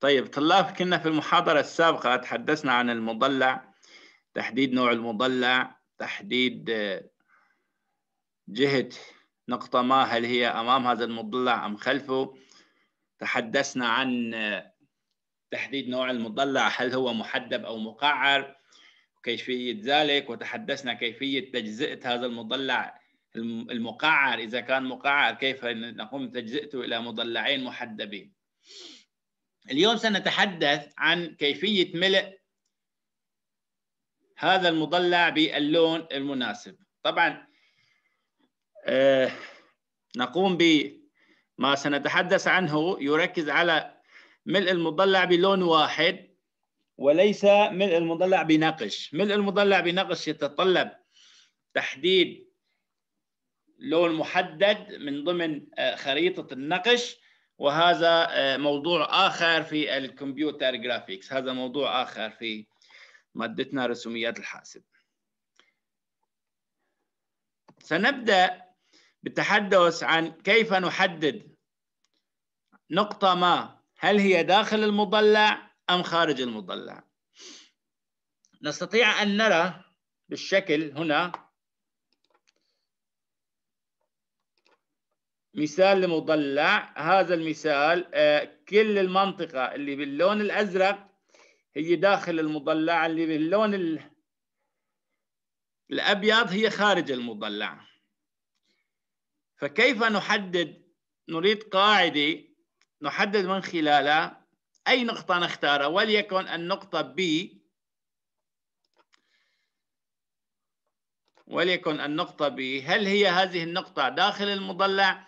طيب طلاب كنا في المحاضرة السابقة تحدثنا عن المضلع تحديد نوع المضلع تحديد آه، جهة نقطة ما هل هي أمام هذا المضلع أم خلفه تحدثنا عن آه، تحديد نوع المضلع هل هو محدب أو مقعر كيفية ذلك وتحدثنا كيفية تجزئة هذا المضلع المقعر إذا كان مقعر كيف نقوم بتجزئته إلى مضلعين محدبين اليوم سنتحدث عن كيفية ملء هذا المضلع باللون المناسب طبعا آه نقوم بما سنتحدث عنه يركز على ملء المضلع بلون واحد وليس ملء المضلع بنقش ملء المضلع بنقش يتطلب تحديد لون محدد من ضمن آه، خريطة النقش وهذا آه، موضوع آخر في الكمبيوتر جرافيكس هذا موضوع آخر في مادتنا رسوميات الحاسب سنبدأ بالتحدث عن كيف نحدد نقطة ما هل هي داخل المضلع أم خارج المضلع نستطيع أن نرى بالشكل هنا مثال لمضلع هذا المثال آه، كل المنطقة اللي باللون الأزرق هي داخل المضلع اللي باللون الأبيض هي خارج المضلع فكيف نحدد نريد قاعدة نحدد من خلالها أي نقطة نختارها وليكن النقطة B وليكن النقطة B هل هي هذه النقطة داخل المضلع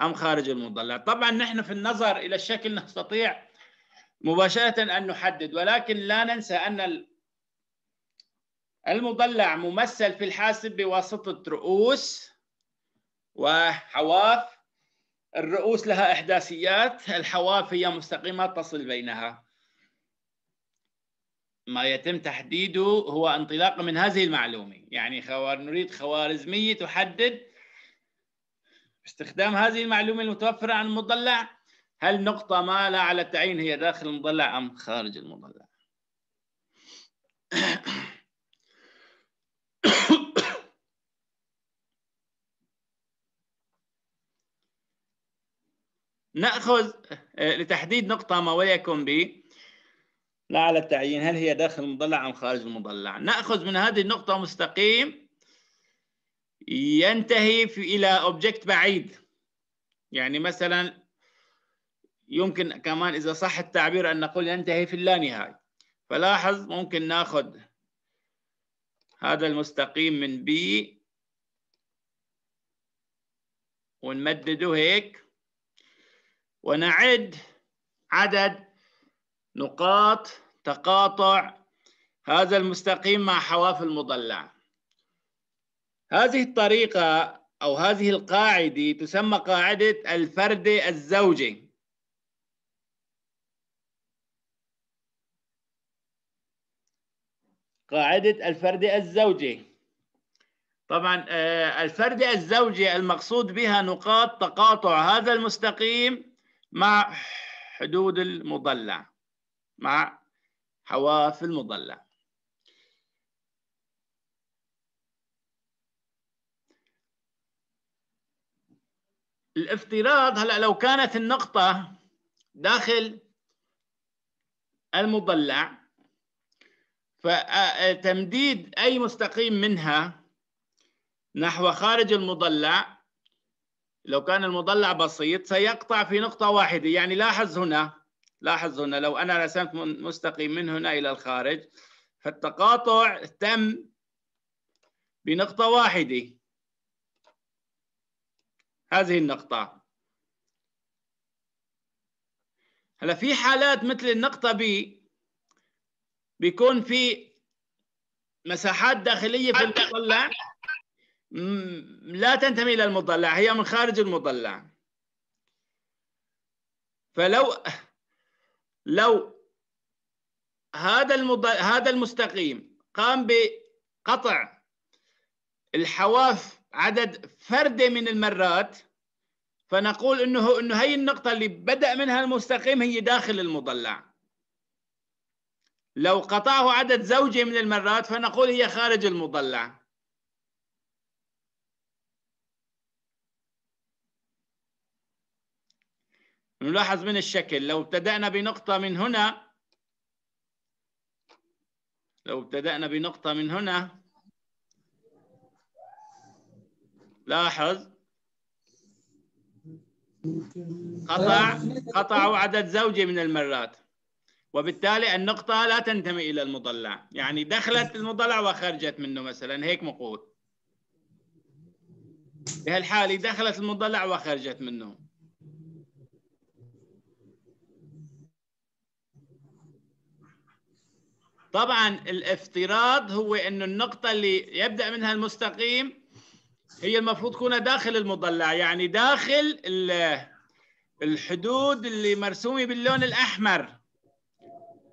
أم خارج المضلع طبعا نحن في النظر إلى الشكل نستطيع مباشرة أن نحدد ولكن لا ننسى أن المضلع ممثل في الحاسب بواسطة رؤوس وحواف الرؤوس لها إحداثيات الحواف هي مستقيمات تصل بينها ما يتم تحديده هو انطلاقا من هذه المعلومة يعني خوار نريد خوارزمية تحدد باستخدام هذه المعلومة المتوفرة عن المضلع هل نقطة ما لا على التعيين هي داخل المضلع أم خارج المضلع نأخذ آه، لتحديد نقطة ما وليكن ب لا على التعيين هل هي داخل المضلع أم خارج المضلع نأخذ من هذه النقطة مستقيم ينتهي في الى اوبجكت بعيد يعني مثلا يمكن كمان اذا صح التعبير ان نقول ينتهي في اللانهايه فلاحظ ممكن ناخذ هذا المستقيم من B ونمدده هيك ونعد عدد نقاط تقاطع هذا المستقيم مع حواف المضلعه هذه الطريقة أو هذه القاعدة تسمى قاعدة الفرد الزوجي قاعدة الفرد الزوجي طبعا آه، الفرد الزوجي المقصود بها نقاط تقاطع هذا المستقيم مع حدود المضلع مع حواف المضلع الافتراض هلا لو كانت النقطة داخل المضلع فتمديد أي مستقيم منها نحو خارج المضلع لو كان المضلع بسيط سيقطع في نقطة واحدة يعني لاحظ هنا لاحظ هنا لو أنا رسمت مستقيم من هنا إلى الخارج فالتقاطع تم بنقطة واحدة هذه النقطة هلا في حالات مثل النقطة B بيكون في مساحات داخلية في المطلع لا تنتمي إلى المطلع هي من خارج المطلع فلو لو هذا المض... هذا المستقيم قام بقطع الحواف عدد فردي من المرات فنقول انه انه هي النقطه اللي بدا منها المستقيم هي داخل المضلع لو قطعه عدد زوجي من المرات فنقول هي خارج المضلع نلاحظ من الشكل لو ابتدأنا بنقطة من هنا لو ابتدأنا بنقطة من هنا لاحظ قطع قطعوا عدد زوجي من المرات وبالتالي النقطة لا تنتمي إلى المضلع يعني دخلت المضلع وخرجت منه مثلا هيك مقول بهالحالة دخلت المضلع وخرجت منه طبعا الافتراض هو أن النقطة اللي يبدأ منها المستقيم هي المفروض تكون داخل المضلع يعني داخل الحدود اللي مرسومه باللون الاحمر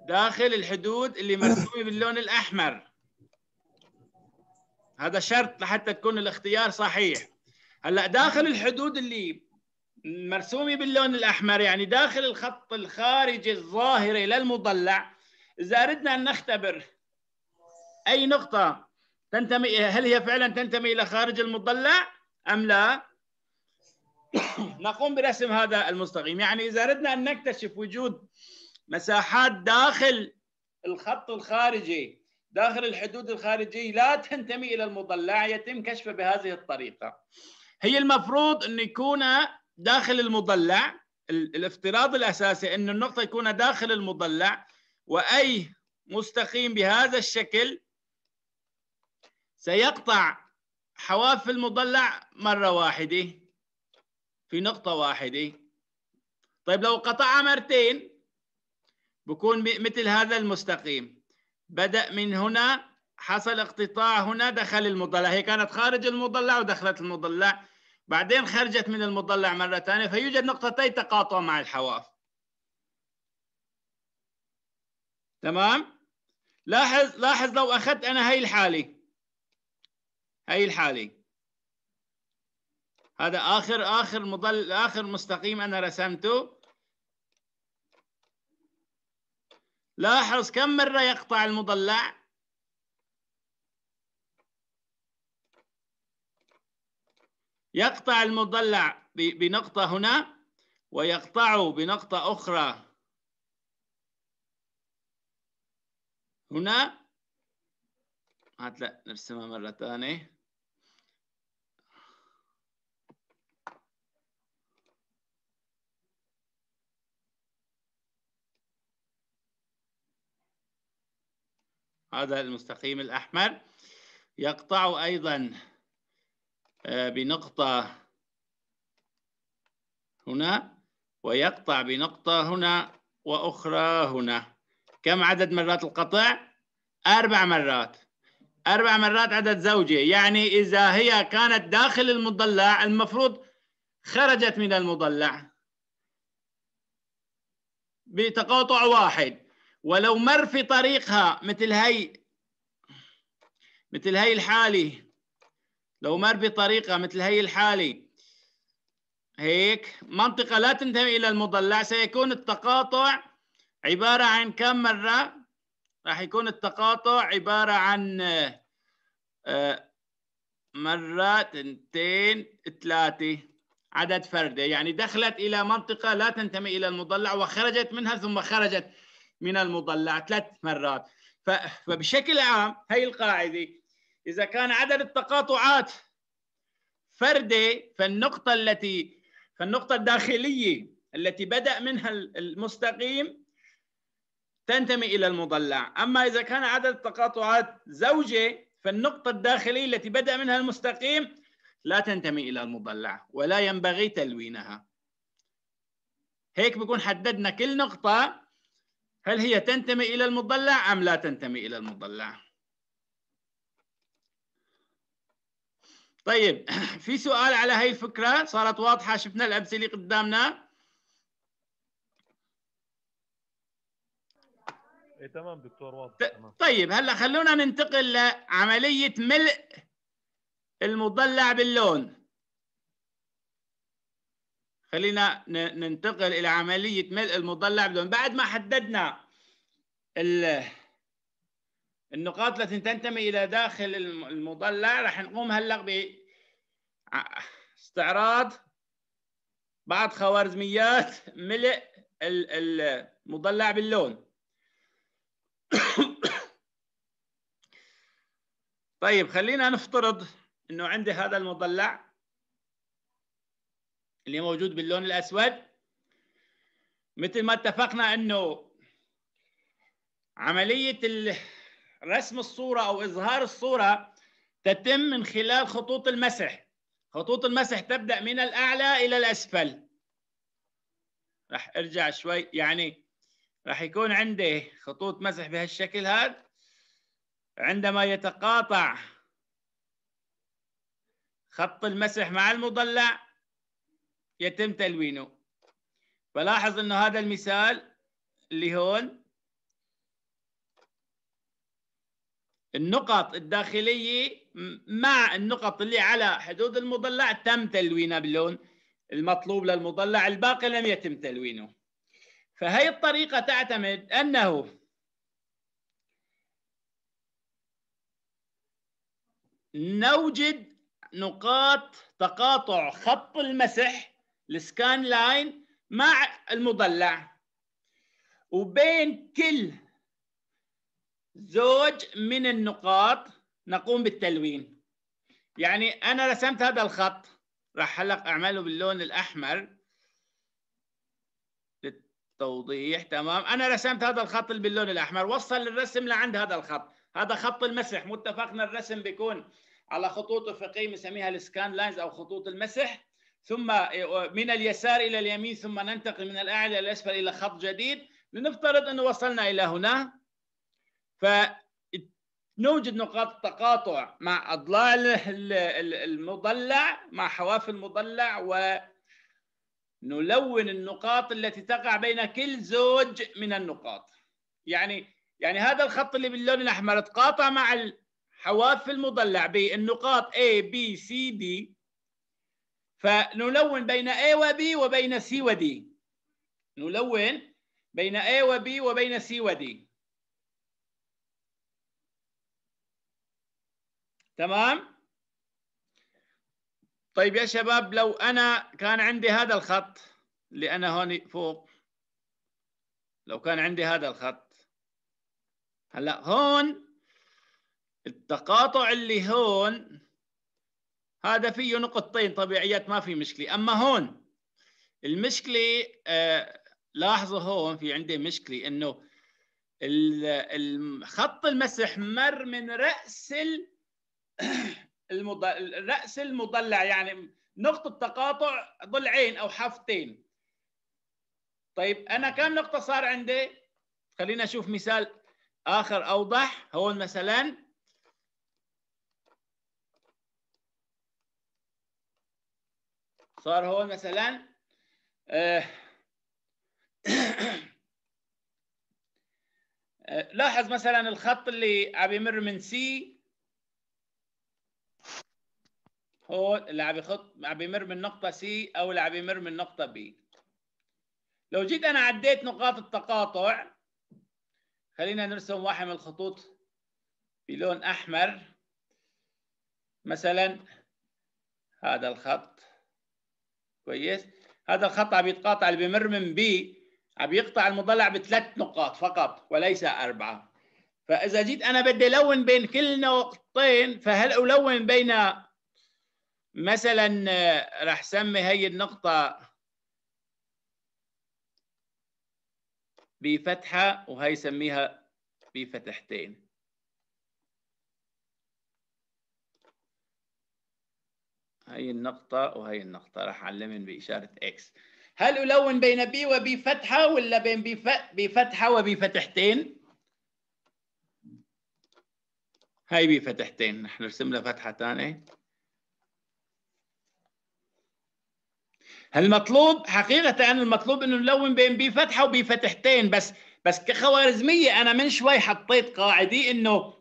داخل الحدود اللي مرسومه باللون الاحمر هذا شرط لحتى تكون الاختيار صحيح هلا داخل الحدود اللي مرسومه باللون الاحمر يعني داخل الخط الخارجي الظاهري للمضلع اذا اردنا ان نختبر اي نقطه تنتمي هل هي فعلا تنتمي الى خارج المضلع ام لا؟ نقوم برسم هذا المستقيم، يعني اذا اردنا ان نكتشف وجود مساحات داخل الخط الخارجي داخل الحدود الخارجيه لا تنتمي الى المضلع يتم كشفها بهذه الطريقه. هي المفروض انه يكون داخل المضلع الافتراض الاساسي ان النقطه يكون داخل المضلع واي مستقيم بهذا الشكل سيقطع حواف المضلع مرة واحدة في نقطة واحدة طيب لو قطعها مرتين بكون مثل هذا المستقيم بدأ من هنا حصل اقتطاع هنا دخل المضلع هي كانت خارج المضلع ودخلت المضلع بعدين خرجت من المضلع مرة ثانية فيوجد نقطتي تقاطع مع الحواف تمام لاحظ لاحظ لو أخذت أنا هي الحالة هاي الحالي هذا اخر اخر مضل اخر مستقيم انا رسمته لاحظ كم مره يقطع المضلع يقطع المضلع بنقطه هنا ويقطعه بنقطه اخرى هنا هات لا نرسمها مره ثانيه هذا المستقيم الأحمر يقطع أيضا آه، بنقطة هنا ويقطع بنقطة هنا وأخرى هنا كم عدد مرات القطع؟ أربع مرات أربع مرات عدد زوجي يعني إذا هي كانت داخل المضلع المفروض خرجت من المضلع بتقاطع واحد ولو مر في طريقها مثل هي مثل هي الحالي لو مر بطريقة مثل هي الحالي هيك منطقة لا تنتمي إلى المضلع سيكون التقاطع عبارة عن كم مرة راح يكون التقاطع عبارة عن آه، مرة تنتين ثلاثة عدد فردي يعني دخلت إلى منطقة لا تنتمي إلى المضلع وخرجت منها ثم خرجت من المضلع ثلاث مرات فبشكل عام هي القاعدة إذا كان عدد التقاطعات فردة فالنقطة التي فالنقطة الداخلية التي بدأ منها المستقيم تنتمي إلى المضلع أما إذا كان عدد التقاطعات زوجة فالنقطة الداخلية التي بدأ منها المستقيم لا تنتمي إلى المضلع ولا ينبغي تلوينها هيك بكون حددنا كل نقطة هل هي تنتمي إلى المضلع أم لا تنتمي إلى المضلع؟ طيب في سؤال على هاي الفكرة صارت واضحة شفنا الأمثلة قدامنا اي تمام دكتور واضح تمام. طيب هلا خلونا ننتقل لعملية ملء المضلع باللون خلينا ننتقل إلى عملية ملء المضلع بدون بعد ما حددنا النقاط التي تنتمي إلى داخل المضلع راح نقوم ب باستعراض بعض خوارزميات ملء المضلع باللون طيب خلينا نفترض انه عندي هذا المضلع اللي موجود باللون الاسود مثل ما اتفقنا انه عمليه رسم الصوره او اظهار الصوره تتم من خلال خطوط المسح خطوط المسح تبدا من الاعلى الى الاسفل راح ارجع شوي يعني راح يكون عندي خطوط مسح بهالشكل هذا عندما يتقاطع خط المسح مع المضلع يتم تلوينه فلاحظ انه هذا المثال اللي هون النقط الداخليه مع النقط اللي على حدود المضلع تم تلوينها باللون المطلوب للمضلع الباقي لم يتم تلوينه فهي الطريقه تعتمد انه نوجد نقاط تقاطع خط المسح السكان لاين مع المضلع وبين كل زوج من النقاط نقوم بالتلوين يعني أنا رسمت هذا الخط راح هلق أعمله باللون الأحمر للتوضيح تمام أنا رسمت هذا الخط باللون الأحمر وصل الرسم لعند هذا الخط هذا خط المسح متفقنا الرسم بيكون على خطوط افقيه بنسميها السكان لاينز او خطوط المسح ثم من اليسار الى اليمين ثم ننتقل من الاعلى الى الاسفل الى خط جديد لنفترض انه وصلنا الى هنا فنوجد نقاط التقاطع مع اضلاع المضلع مع حواف المضلع ونلون النقاط التي تقع بين كل زوج من النقاط يعني يعني هذا الخط اللي باللون الاحمر تقاطع مع حواف المضلع بالنقاط A B C D فنلون بين A و B وبين C و D نلون بين A و B وبين C و D تمام طيب يا شباب لو انا كان عندي هذا الخط اللي انا هون فوق لو كان عندي هذا الخط هلا هون التقاطع اللي هون هذا فيه نقطتين طبيعيات ما في مشكله اما هون المشكله آه لاحظوا هون في عندي مشكله انه خط المسح مر من راس المضلع راس المضلع يعني نقطه تقاطع ضلعين او حافتين طيب انا كم نقطه صار عندي خلينا نشوف مثال اخر اوضح هون مثلا صار هو مثلا آه،, آه لاحظ مثلا الخط اللي عم يمر من سي هو اللي عم يخط عم يمر من نقطه سي او اللي عم يمر من نقطه بي لو جيت انا عديت نقاط التقاطع خلينا نرسم واحد من الخطوط بلون احمر مثلا هذا الخط كويس هذا الخط بيتقاطع اللي بمر من بي عم يقطع المضلع بثلاث نقاط فقط وليس أربعة فإذا جيت أنا بدي ألون بين كل نقطتين فهل ألون بين مثلا آه، رح سمي هي النقطة بفتحة وهي سميها بفتحتين هاي النقطة وهي النقطة راح أعلمهم بإشارة إكس هل ألون بين بي وبي فتحة ولا بين بي بي فتحة وبي فتحتين؟ هاي بي فتحتين نحن نرسم لها فتحة ثانية المطلوب حقيقة المطلوب انه نلون بين بي فتحة وبي فتحتين بس بس كخوارزمية انا من شوي حطيت قاعدة انه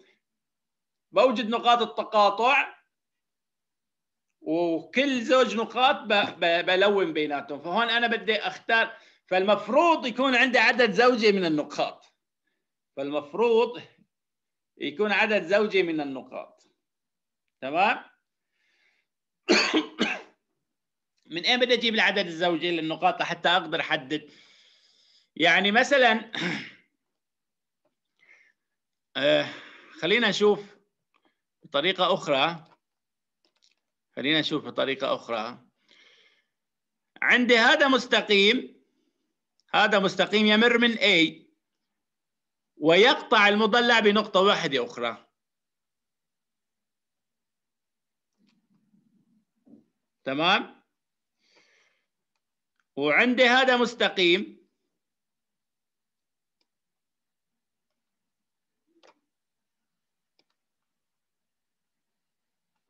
بوجد نقاط التقاطع وكل زوج نقاط بلون بيناتهم فهون انا بدي اختار فالمفروض يكون عندي عدد زوجي من النقاط فالمفروض يكون عدد زوجي من النقاط تمام من اين بدي اجيب العدد الزوجي للنقاط حتى اقدر احدد يعني مثلا آه، خلينا نشوف بطريقه اخرى خلينا نشوف بطريقة أخرى عندي هذا مستقيم هذا مستقيم يمر من A ويقطع المضلع بنقطة واحدة أخرى تمام وعندي هذا مستقيم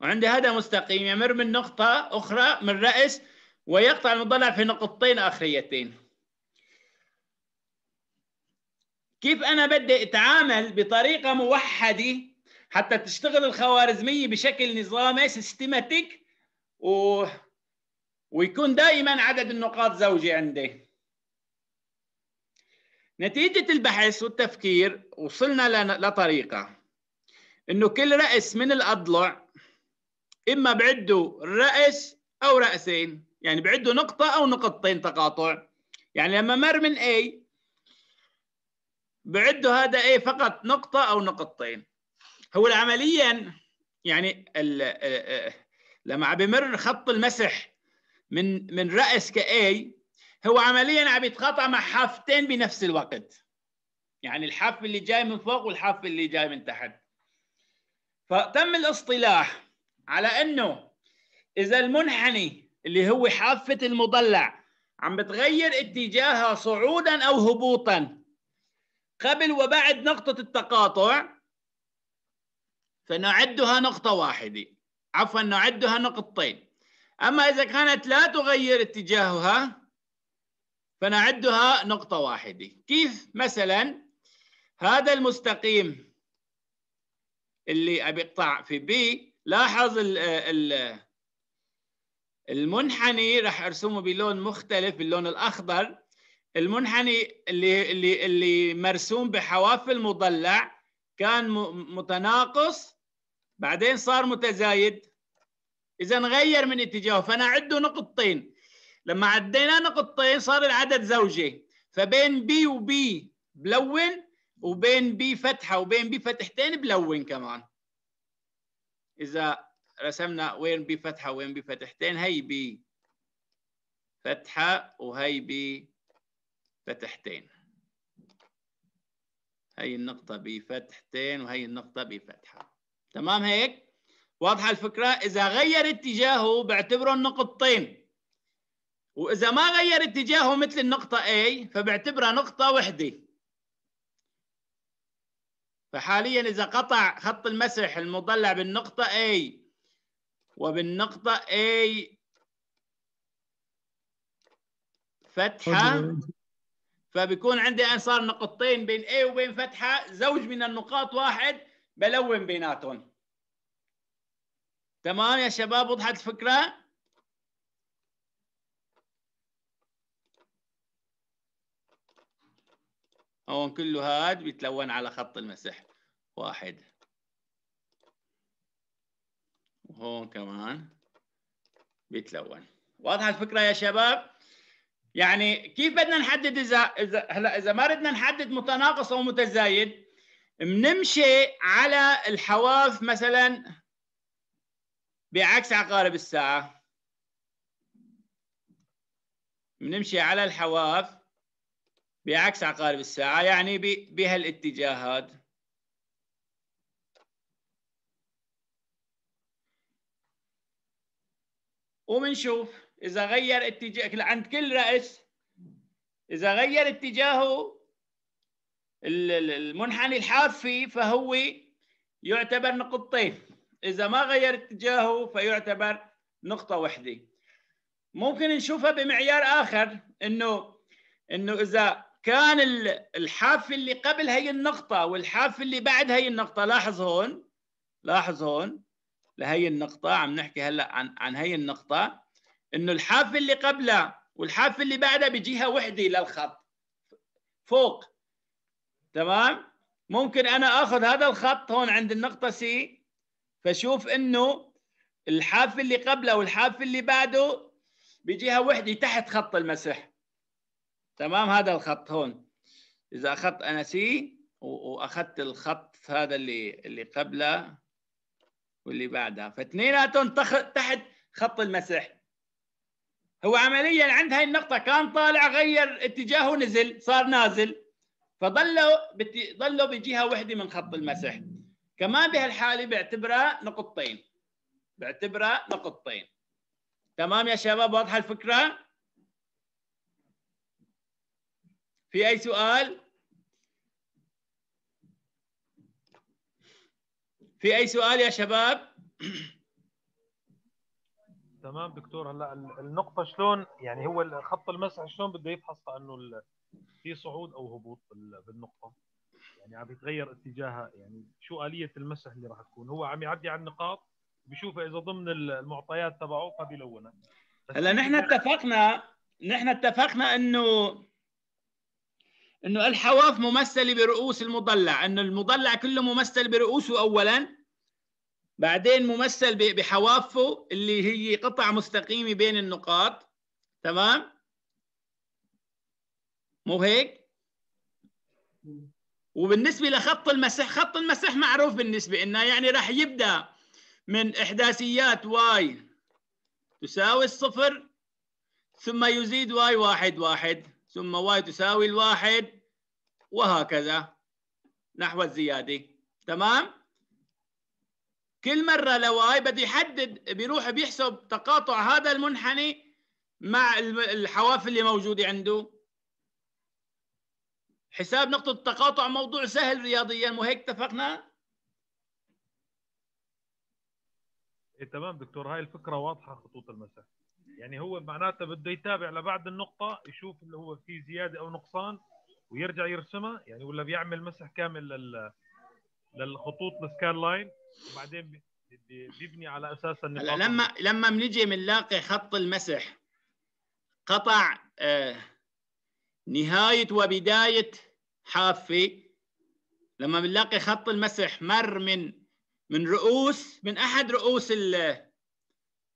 وعندي هذا مستقيم يمر من نقطة أخرى من رأس ويقطع المضلع في نقطتين آخريتين كيف أنا بدي أتعامل بطريقة موحدة حتى تشتغل الخوارزمية بشكل نظامي سيستماتيك و... ويكون دائما عدد النقاط زوجي عندي نتيجة البحث والتفكير وصلنا لطريقة انه كل رأس من الاضلع اما بعدوا راس او راسين يعني بعدوا نقطه او نقطتين تقاطع يعني لما مر من A بعده هذا A فقط نقطة أو نقطتين هو عمليا يعني آه، آه، لما عم بمر خط المسح من من رأس A هو عمليا عم يتقاطع مع حافتين بنفس الوقت يعني الحاف اللي جاي من فوق والحاف اللي جاي من تحت فتم الاصطلاح على انه اذا المنحني اللي هو حافه المضلع عم بتغير اتجاهها صعودا او هبوطا قبل وبعد نقطه التقاطع فنعدها نقطه واحده عفوا نعدها نقطتين اما اذا كانت لا تغير اتجاهها فنعدها نقطه واحده كيف مثلا هذا المستقيم اللي اقطع في بي لاحظ ال ال المنحني راح ارسمه بلون مختلف باللون الاخضر المنحني اللي اللي اللي مرسوم بحواف المضلع كان متناقص بعدين صار متزايد اذا غير من اتجاهه فانا عده نقطتين لما عدينا نقطتين صار العدد زوجي فبين بي وبي بلون وبين بي فتحه وبين بي فتحتين بلون كمان إذا رسمنا وين بفتحة وين بفتحتين هي بفتحة وهي بفتحتين هي النقطة بفتحتين وهي النقطة بفتحة تمام هيك؟ واضحة الفكرة؟ إذا غير اتجاهه بعتبره نقطتين وإذا ما غير اتجاهه مثل النقطة A فبعتبرها نقطة وحدة فحاليا إذا قطع خط المسح المضلع بالنقطة A وبالنقطة A فتحة فبيكون عندي الآن صار نقطتين بين A وبين فتحة زوج من النقاط واحد بلون بيناتهم تمام يا شباب وضحت الفكرة؟ هون كله هاد بيتلون على خط المسح واحد وهون كمان بيتلون واضحه الفكره يا شباب يعني كيف بدنا نحدد اذا اذا هلا اذا ما ردنا نحدد متناقص او متزايد بنمشي على الحواف مثلا بعكس عقارب الساعه بنمشي على الحواف بعكس عقارب الساعة يعني بهالاتجاهات وبنشوف إذا غير اتجاه عند كل رأس إذا غير اتجاهه المنحني الحافي فهو يعتبر نقطتين إذا ما غير اتجاهه فيعتبر نقطة واحدة ممكن نشوفها بمعيار آخر إنه إنه إذا كان الحافه اللي قبل هي النقطه والحافه اللي بعد هي النقطه لاحظ هون لاحظ هون لهي النقطه عم نحكي هلا عن عن هي النقطه انه الحافه اللي قبلها والحافه اللي بعدها بجهه وحده للخط فوق تمام ممكن انا اخذ هذا الخط هون عند النقطه سي فشوف انه الحافه اللي قبله والحافه اللي بعده بجهه وحده تحت خط المسح تمام هذا الخط هون اذا اخذت انا سي واخذت الخط هذا اللي اللي قبله واللي بعدها فاثنيناتهم تحت خط المسح هو عمليا عند هاي النقطه كان طالع غير اتجاهه نزل صار نازل فضلوا ضلوا بجهه وحده من خط المسح كمان بهالحاله بعتبرها نقطتين بعتبرها نقطتين تمام يا شباب واضحه الفكره في أي سؤال؟ في أي سؤال يا شباب؟ تمام دكتور هلا النقطة شلون يعني هو خط المسح شلون بده يفحص انه في صعود او هبوط بالنقطة؟ يعني عم يتغير اتجاهها يعني شو آلية المسح اللي راح تكون؟ هو عم يعدي على النقاط بشوفها اذا ضمن المعطيات تبعه فبيلونها هلا نحن اتفقنا نحن اتفقنا انه انه الحواف ممثله برؤوس المضلع انه المضلع كله ممثل برؤوسه اولا بعدين ممثل بحوافه اللي هي قطع مستقيمه بين النقاط تمام مو هيك وبالنسبه لخط المسح خط المسح معروف بالنسبه لنا يعني راح يبدا من احداثيات واي تساوي الصفر ثم يزيد واي واحد واحد ثم واي تساوي الواحد وهكذا نحو الزيادة تمام؟ كل مرة لواي بده يحدد بيروح بيحسب تقاطع هذا المنحني مع الحواف اللي موجودة عنده حساب نقطة التقاطع موضوع سهل رياضيا مو هيك اتفقنا؟ إيه تمام دكتور هاي الفكرة واضحة خطوط المسافة يعني هو معناته بده يتابع لبعد النقطه يشوف اللي هو في زياده او نقصان ويرجع يرسمها يعني ولا بيعمل مسح كامل لل للخطوط السكان لاين وبعدين بيبني على اساس النقاط لما لما بنجي بنلاقي خط المسح قطع آه، نهايه وبدايه حافه لما بنلاقي خط المسح مر من من رؤوس من احد رؤوس ال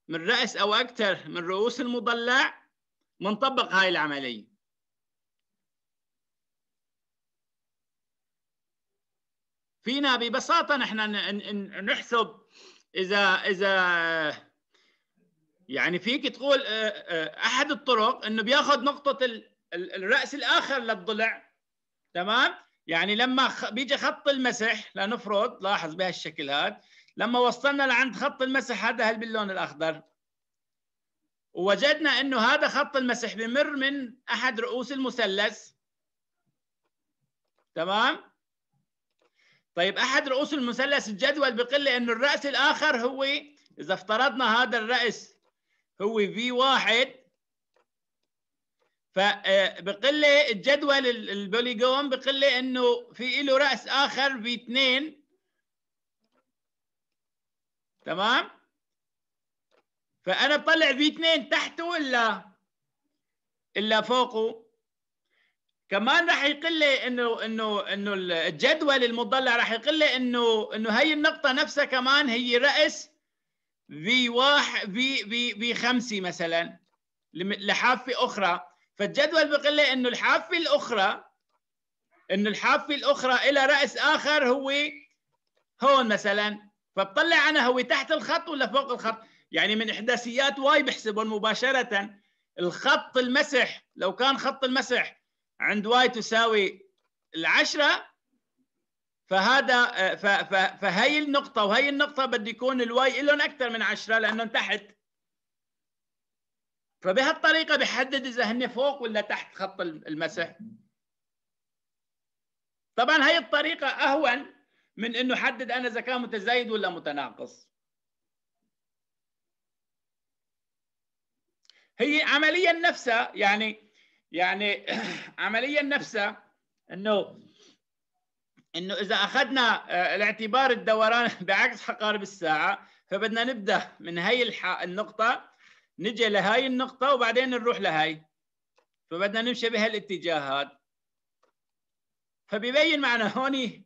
من رأس أو أكثر من رؤوس المضلع منطبق هاي العملية فينا ببساطة نحن نحسب إذا إذا يعني فيك تقول آه، آه، أحد الطرق إنه بياخذ نقطة الرأس الآخر للضلع تمام؟ يعني لما بيجي خط المسح لنفرض لاحظ بهالشكل هذا لما وصلنا لعند خط المسح هذا هل باللون الأخضر ووجدنا أنه هذا خط المسح بمر من أحد رؤوس المثلث تمام طيب أحد رؤوس المثلث الجدول لي انه الرأس الآخر هو إذا افترضنا هذا الرأس هو في واحد فبقل آه، الجدول البوليجون بقل انه في له راس اخر في اثنين تمام فانا بطلع في 2 تحته ولا الا فوقه كمان راح يقل لي انه انه انه الجدول المضلع راح يقل لي انه انه هي النقطه نفسها كمان هي راس في واحد في في في 5 مثلا لحافه اخرى فالجدول بيقول لي انه الحافه الاخرى انه الحافه الاخرى الى راس اخر هو هون مثلا فبطلع انا هو تحت الخط ولا فوق الخط يعني من احداثيات واي بحسبهم مباشره الخط المسح لو كان خط المسح عند واي تساوي العشرة فهذا فهي النقطة وهي النقطة بده يكون الواي لهم أكثر من عشرة لأنهم تحت فبهالطريقة بحدد إذا هن فوق ولا تحت خط المسح طبعا هي الطريقة أهون من انه حدد انا اذا كان متزايد ولا متناقص هي عمليا نفسها يعني يعني عمليا نفسها انه انه اذا اخذنا آه، الاعتبار الدوران بعكس حقارب الساعه فبدنا نبدا من هي النقطه نجي لهي النقطه وبعدين نروح لهي فبدنا نمشي بهالاتجاهات فبيبين معنا هون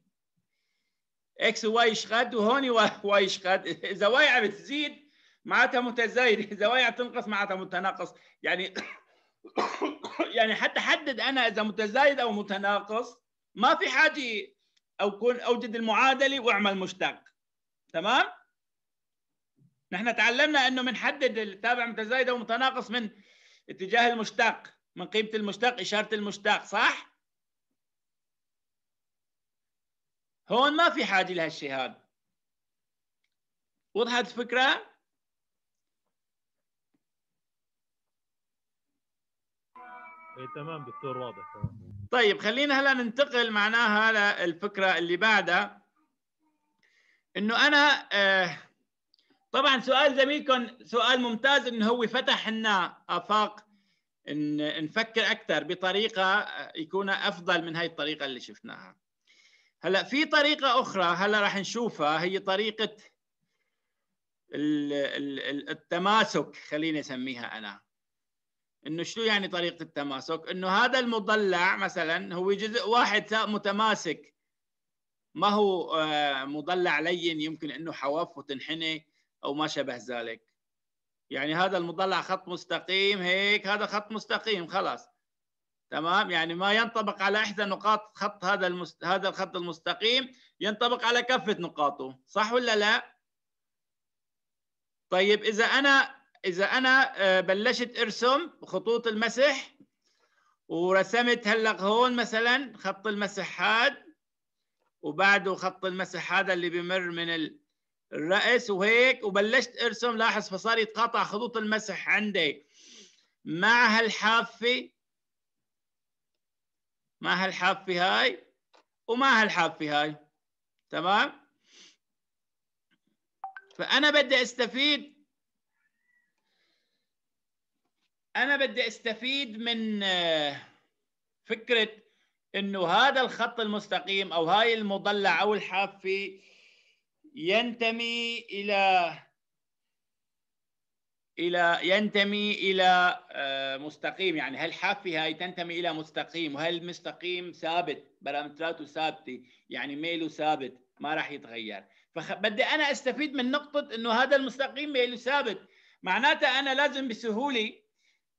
اكس وواي ايش قد وهون واي ايش قد زوايع بتزيد معناتها متزايد زوايع تنقص معناتها متناقص يعني يعني حتى حدد انا اذا متزايد او متناقص ما في حاجه او كون اوجد المعادله واعمل مشتق تمام نحن تعلمنا انه بنحدد التابع متزايد او متناقص من اتجاه المشتق من قيمه المشتق اشاره المشتق صح هون ما في حاجه لهالشيء هذا وضحت الفكره اي تمام دكتور واضح تمام طيب خلينا هلا ننتقل معناها للفكره اللي بعدها انه انا آه طبعا سؤال زميلكم سؤال ممتاز انه هو فتح لنا افاق إن نفكر اكثر بطريقه يكون افضل من هاي الطريقه اللي شفناها هلا في طريقه اخرى هلا راح نشوفها هي طريقه التماسك خليني اسميها انا انه شو يعني طريقه التماسك انه هذا المضلع مثلا هو جزء واحد متماسك ما هو آه، مضلع لين يمكن انه حواف وتنحني او ما شابه ذلك يعني هذا المضلع خط مستقيم هيك هذا خط مستقيم خلاص تمام يعني ما ينطبق على احدى نقاط خط هذا المست... هذا الخط المستقيم ينطبق على كافه نقاطه صح ولا لا طيب اذا انا اذا انا آه، بلشت ارسم خطوط المسح ورسمت هلا هون مثلا خط المسح هذا وبعده خط المسح هذا اللي بمر من الراس وهيك وبلشت ارسم لاحظ فصار يتقاطع خطوط المسح عندي مع هالحافه مع هالحافه هاي ومع هالحافه هاي تمام فانا بدي استفيد انا بدي استفيد من آه، فكره انه هذا الخط المستقيم او هاي المضلع او الحافه ينتمي الى الى ينتمي الى آه، مستقيم يعني هل حافه هاي تنتمي الى مستقيم وهل المستقيم ثابت بارامتراته ثابته يعني ميله ثابت ما راح يتغير فبدي انا استفيد من نقطه انه هذا المستقيم ميله ثابت معناتها انا لازم بسهوله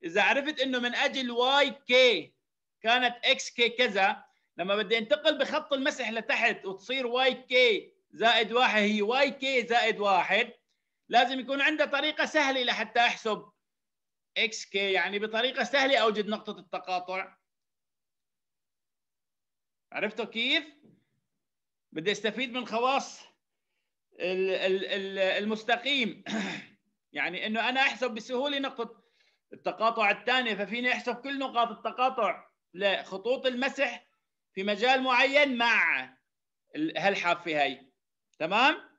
اذا عرفت انه من اجل واي كي كانت اكس كي كذا لما بدي انتقل بخط المسح لتحت وتصير واي كي زائد واحد هي واي كي زائد واحد لازم يكون عنده طريقه سهله لحتى احسب XK يعني بطريقه سهله اوجد نقطه التقاطع عرفتوا كيف؟ بدي استفيد من خواص المستقيم يعني انه انا احسب بسهوله نقطه التقاطع الثانيه ففيني احسب كل نقاط التقاطع لخطوط المسح في مجال معين مع هالحافه هي تمام؟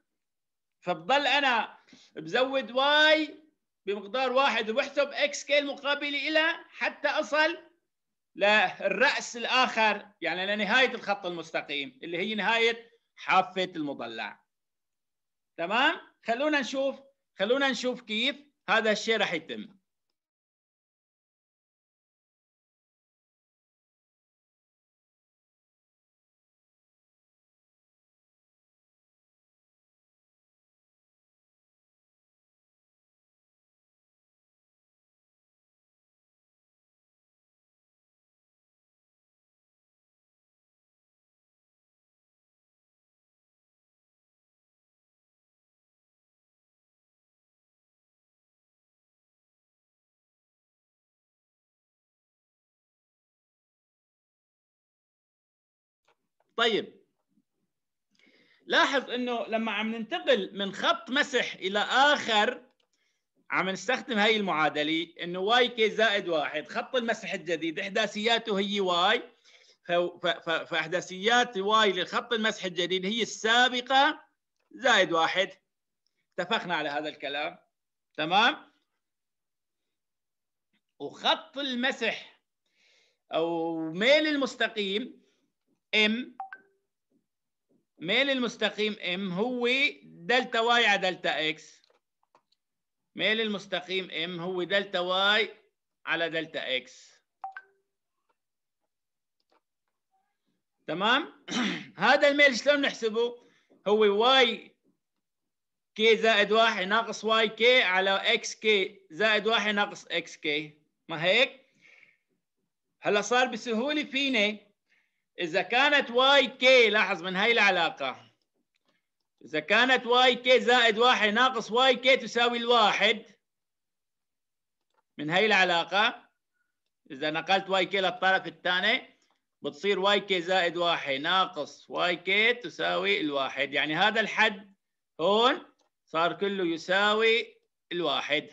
فبضل انا بزود واي بمقدار واحد وبحسب اكس كي المقابله الى حتى اصل للراس الاخر يعني لنهايه الخط المستقيم اللي هي نهايه حافه المضلع تمام خلونا نشوف خلونا نشوف كيف هذا الشيء راح يتم طيب لاحظ انه لما عم ننتقل من خط مسح الى اخر عم نستخدم هاي المعادله انه واي كي زائد واحد خط المسح الجديد احداثياته هي واي فاحداثيات واي للخط المسح الجديد هي السابقه زائد واحد اتفقنا على هذا الكلام تمام وخط المسح او ميل المستقيم ام ميل المستقيم ام هو دلتا واي على دلتا اكس ميل المستقيم ام هو دلتا واي على دلتا اكس تمام هذا الميل شلون نحسبه هو واي كي زائد واحد ناقص واي كي على اكس كي زائد واحد ناقص اكس كي ما هيك هلا صار بسهوله فيني اذا كانت واي كي لاحظ من هي العلاقه اذا كانت واي كي زائد واحد ناقص واي كي تساوي الواحد من هي العلاقه اذا نقلت واي كي للطرف الثاني بتصير واي كي زائد واحد ناقص واي كي تساوي الواحد يعني هذا الحد هون صار كله يساوي الواحد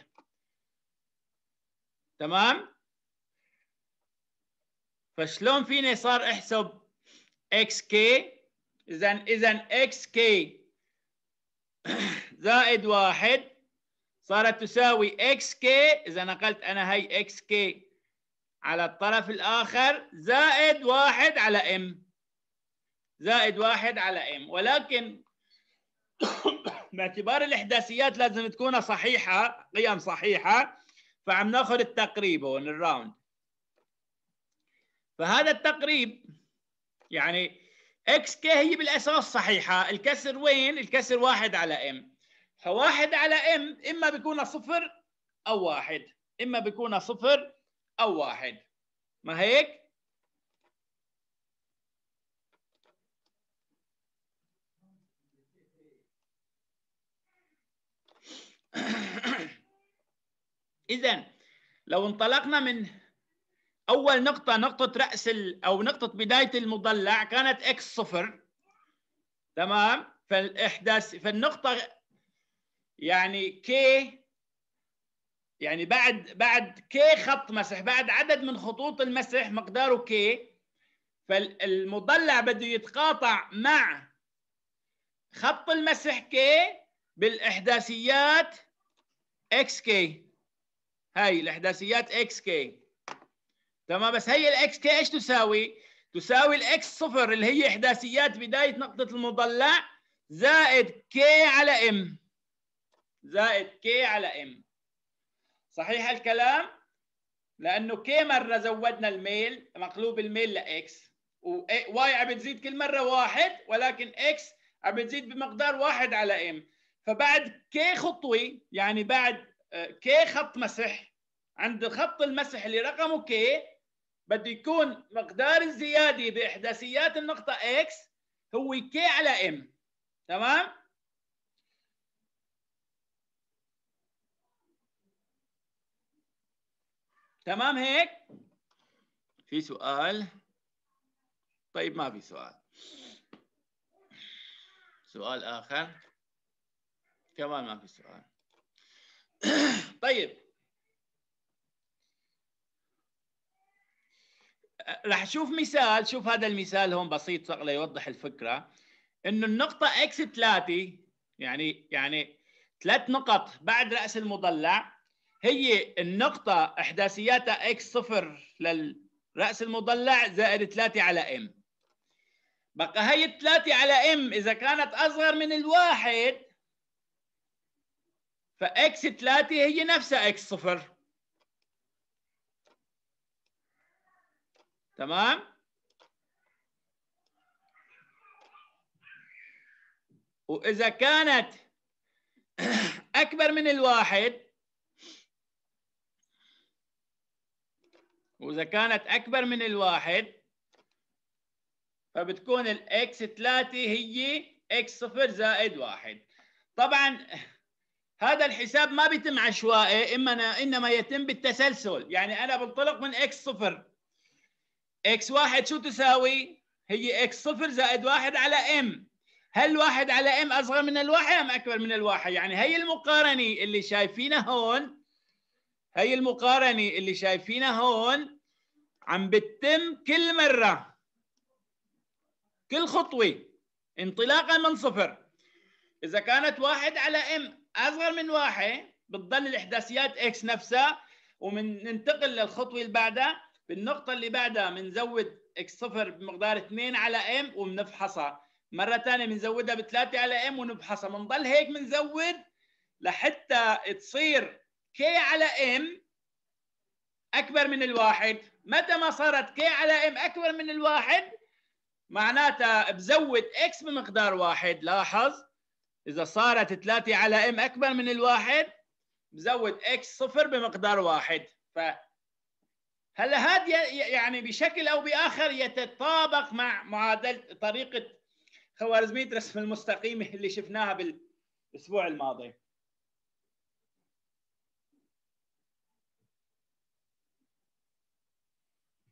تمام فشلون فيني صار احسب اكس كي اذا اذا اكس كي زائد واحد صارت تساوي اكس كي اذا نقلت انا هي اكس كي على الطرف الاخر زائد واحد على ام زائد واحد على ام ولكن باعتبار الاحداثيات لازم تكون صحيحه قيم صحيحه فعم ناخذ التقريب هون الراوند فهذا التقريب يعني اكس كي هي بالاساس صحيحه الكسر وين الكسر واحد على ام فواحد على ام اما بيكون صفر او واحد اما بيكون صفر او واحد ما هيك اذا لو انطلقنا من اول نقطه نقطه راس او نقطه بدايه المضلع كانت اكس صفر تمام فالاحداث فالنقطه يعني كي يعني بعد بعد كي خط مسح بعد عدد من خطوط المسح مقداره كي فالمضلع بده يتقاطع مع خط المسح كي بالاحداثيات اكس كي هاي الاحداثيات اكس كي تمام بس هي الاكس كي ايش تساوي؟ تساوي الاكس صفر اللي هي احداثيات بدايه نقطه المضلع زائد كي على ام زائد كي على ام صحيح الكلام؟ لانه كي مره زودنا الميل مقلوب الميل لاكس وواي عم بتزيد كل مره واحد ولكن اكس عم بتزيد بمقدار واحد على ام فبعد كي خطوي يعني بعد كي آه، خط مسح عند خط المسح اللي رقمه كي بده يكون مقدار الزياده باحداثيات النقطه اكس هو كي على ام تمام تمام هيك في سؤال طيب ما في سؤال سؤال اخر كمان ما في سؤال طيب راح اشوف مثال شوف هذا المثال هون بسيط فقط ليوضح الفكره انه النقطه اكس 3 يعني يعني ثلاث نقط بعد راس المضلع هي النقطه احداثياتها اكس صفر للراس المضلع زائد 3 على ام بقى هي الثلاثة على ام إذا كانت أصغر من الواحد فاكس 3 هي نفسها اكس صفر تمام وإذا كانت أكبر من الواحد وإذا كانت أكبر من الواحد فبتكون الإكس 3 هي إكس صفر زائد واحد طبعا هذا الحساب ما بيتم عشوائي إما إنما يتم بالتسلسل يعني أنا بنطلق من إكس صفر اكس واحد شو تساوي؟ هي اكس صفر زائد واحد على ام هل واحد على ام اصغر من الواحد ام اكبر من الواحد؟ يعني هي المقارنه اللي شايفينها هون هي المقارنه اللي شايفينها هون عم بتتم كل مره كل خطوه انطلاقا من صفر اذا كانت واحد على ام اصغر من واحد بتضل الاحداثيات اكس نفسها ننتقل للخطوه اللي بعدها بالنقطة اللي بعدها بنزود اكس صفر بمقدار 2 على ام وبنفحصها مرة ثانية بنزودها بثلاثة على ام ونفحصها بنضل هيك بنزود لحتى تصير كي على ام أكبر من الواحد متى ما صارت كي على ام أكبر من الواحد معناتها بزود اكس بمقدار واحد لاحظ إذا صارت 3 على ام أكبر من الواحد بزود اكس صفر بمقدار واحد ف هلا هذا يعني بشكل او باخر يتطابق مع معادله طريقه خوارزميه رسم المستقيم اللي شفناها بالاسبوع الماضي.